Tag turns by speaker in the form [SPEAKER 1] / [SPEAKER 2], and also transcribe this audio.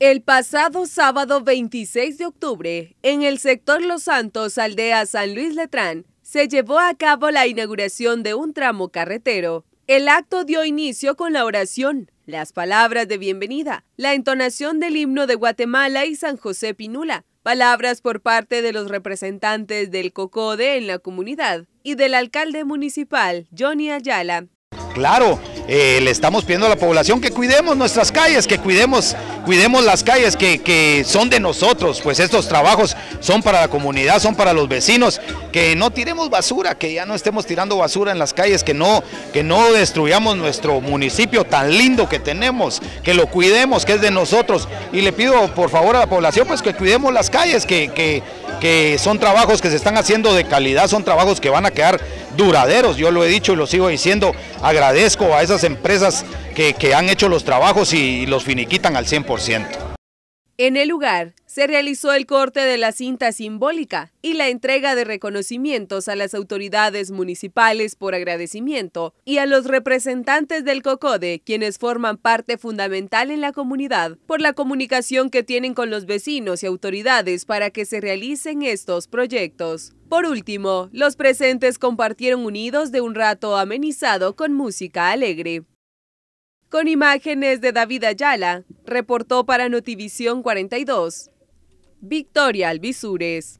[SPEAKER 1] El pasado sábado 26 de octubre, en el sector Los Santos, aldea San Luis Letrán, se llevó a cabo la inauguración de un tramo carretero. El acto dio inicio con la oración, las palabras de bienvenida, la entonación del himno de Guatemala y San José Pinula, palabras por parte de los representantes del COCODE en la comunidad y del alcalde municipal, Johnny Ayala.
[SPEAKER 2] Claro, eh, le estamos pidiendo a la población que cuidemos nuestras calles, que cuidemos, cuidemos las calles que, son de nosotros, pues estos trabajos son para la comunidad, son para los vecinos, que no tiremos basura, que ya no estemos tirando basura en las calles, que no, que no destruyamos nuestro municipio tan lindo que tenemos, que lo cuidemos, que es de nosotros. Y le pido por favor a la población pues que cuidemos las calles, que, que son trabajos que se están haciendo de calidad, son trabajos que van a quedar duraderos. Yo lo he dicho y lo sigo diciendo, agradezco a esas empresas que, han hecho los trabajos y, y los finiquitan al 100%.
[SPEAKER 1] En el lugar se realizó el corte de la cinta simbólica y la entrega de reconocimientos a las autoridades municipales por agradecimiento y a los representantes del COCODE, quienes forman parte fundamental en la comunidad por la comunicación que tienen con los vecinos y autoridades para que se realicen estos proyectos. Por último, los presentes compartieron unidos de un rato amenizado con música alegre. Con imágenes de David Ayala, reportó para Notivisión 42, Victoria Alvisures.